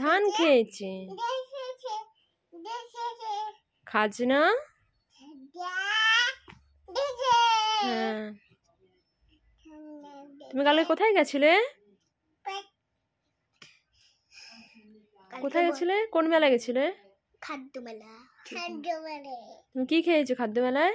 ধান খেয়েছে খাজনা হ্যাঁ। তুমি কালকে কোথায় গেছিলে কোথায় গেছিলে কোন মেলায় গেছিলে খাদ্য মেলা খাদ্য মেলা তুমি কি খেয়েছো খাদ্য মেলায়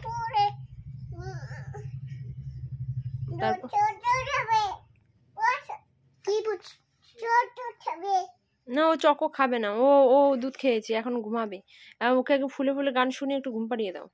না ও চকো খাবে না ও ও দুধ খেয়েছে এখন ঘুমাবে ওকে ফুলে ফুলে গান শুনে একটু ঘুম পাড়িয়ে দাও